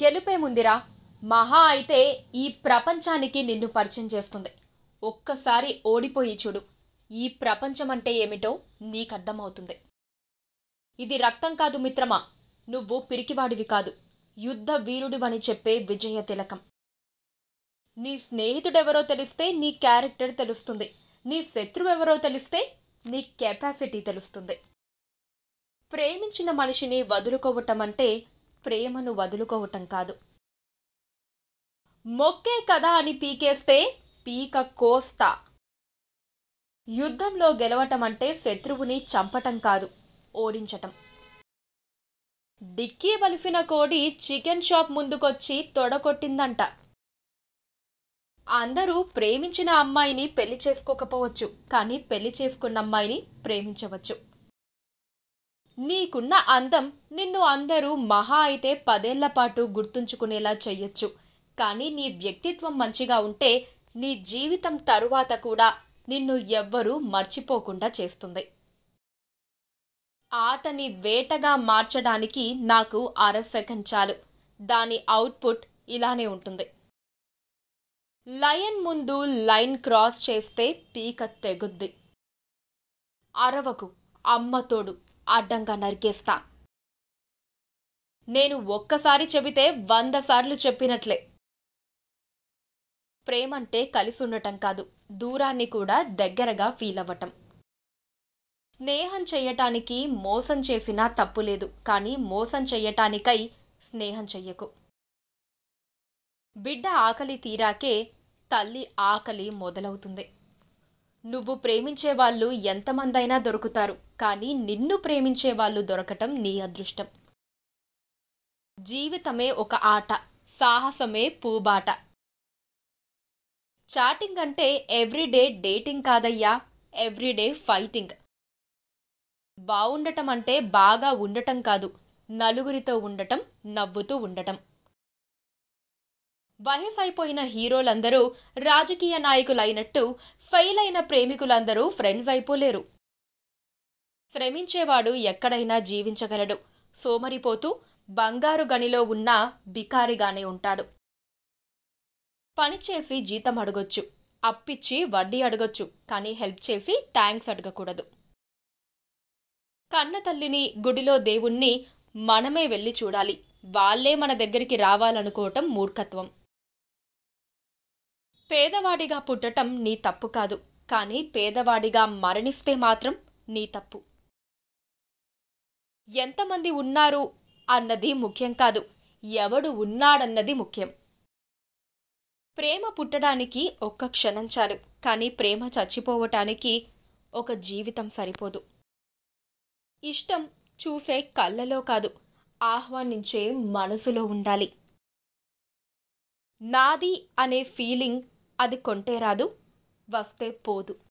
గెలుపే ముందిరా మహా అయితే ఈ ప్రపంచానికి నిన్ను పరిచయం చేస్తుంది ఒక్కసారి ఓడిపోయి చూడు ఈ ప్రపంచం అంటే ఏమిటో నీకు అర్థమవుతుంది ఇది రక్తం కాదు మిత్రమా నువ్వు పిరికివాడివి కాదు యుద్ధ వీరుడివని చెప్పే విజయ తిలకం నీ స్నేహితుడెవరో తెలిస్తే నీ క్యారెక్టర్ తెలుస్తుంది నీ శత్రువెవరో తెలిస్తే నీ కెపాసిటీ తెలుస్తుంది ప్రేమించిన మనిషిని వదులుకోవటం అంటే ప్రేమను వదులుకోవటం కాదు మొక్కే కదా అని పీకేస్తే పీక కోస్తా యుద్ధంలో గెలవటం అంటే శత్రువుని చంపటం కాదు ఓడించటం డిక్కీ బలిసిన కోడి చికెన్ షాప్ ముందుకొచ్చి తొడకొట్టిందంట అందరూ ప్రేమించిన అమ్మాయిని పెళ్లి చేసుకోకపోవచ్చు కానీ పెళ్లి చేసుకున్న అమ్మాయిని ప్రేమించవచ్చు నీకున్న అందం నిన్ను అందరూ మహా అయితే పదేళ్ల పాటు గుర్తుంచుకునేలా చెయ్యొచ్చు కానీ నీ వ్యక్తిత్వం మంచిగా ఉంటే నీ జీవితం తరువాత కూడా నిన్ను ఎవ్వరూ మర్చిపోకుండా చేస్తుంది ఆటని వేటగా మార్చడానికి నాకు అర సెకండ్ చాలు దాని అవుట్పుట్ ఇలానే ఉంటుంది లయన్ ముందు లైన్ క్రాస్ చేస్తే పీక తెగుద్ది అరవకు అమ్మతోడు అడ్డంగా నరికేస్తా నేను ఒక్కసారి చెబితే వంద సార్లు చెప్పినట్లే ప్రేమంటే కలిసి ఉండటం కాదు దూరాన్ని కూడా దగ్గరగా ఫీల్ అవ్వటం స్నేహం చెయ్యటానికి మోసం చేసినా తప్పులేదు కానీ మోసం చెయ్యటానికై స్నేహం చెయ్యకు బిడ్డ ఆకలి తీరాకే తల్లి ఆకలి మొదలవుతుంది నువ్వు ప్రేమించే వాళ్ళు ఎంతమందైనా దొరుకుతారు కానీ నిన్ను ప్రేమించే వాళ్ళు దొరకటం నీ అదృష్టం జీవితమే ఒక ఆట సాహసమే పూబాట చాటింగ్ అంటే ఎవ్రీడే డేటింగ్ కాదయ్యా ఎవ్రీడే ఫైటింగ్ బాగుండటం అంటే బాగా ఉండటం కాదు నలుగురితో ఉండటం నవ్వుతూ ఉండటం వయస్ అయిపోయిన హీరోలందరూ రాజకీయ నాయకులైనట్టు ఫెయిల్ అయిన ప్రేమికులందరూ ఫ్రెండ్స్ అయిపోలేరు శ్రమించేవాడు ఎక్కడైనా జీవించగలడు సోమరిపోతూ బంగారు గనిలో ఉన్న బికారిగానే ఉంటాడు పనిచేసి జీతం అడగొచ్చు అప్పిచ్చి వడ్డీ అడగొచ్చు కానీ హెల్ప్ చేసి థ్యాంక్స్ అడగకూడదు కన్నతల్లిని గుడిలో దేవుణ్ణి మనమే వెళ్ళి చూడాలి వాళ్లే మన దగ్గరికి రావాలనుకోవటం మూర్ఖత్వం పేదవాడిగా పుట్టటం నీ తప్పు కాదు కానీ పేదవాడిగా మరణిస్తే మాత్రం నీ తప్పు ఎంతమంది ఉన్నారు అన్నది ముఖ్యం కాదు ఎవడు ఉన్నాడన్నది ముఖ్యం ప్రేమ పుట్టడానికి ఒక్క క్షణం చాలు కానీ ప్రేమ చచ్చిపోవటానికి ఒక జీవితం సరిపోదు ఇష్టం చూసే కళ్ళలో కాదు ఆహ్వానించే మనసులో ఉండాలి నాది అనే ఫీలింగ్ అది కొంటే రాదు వస్తే పోదు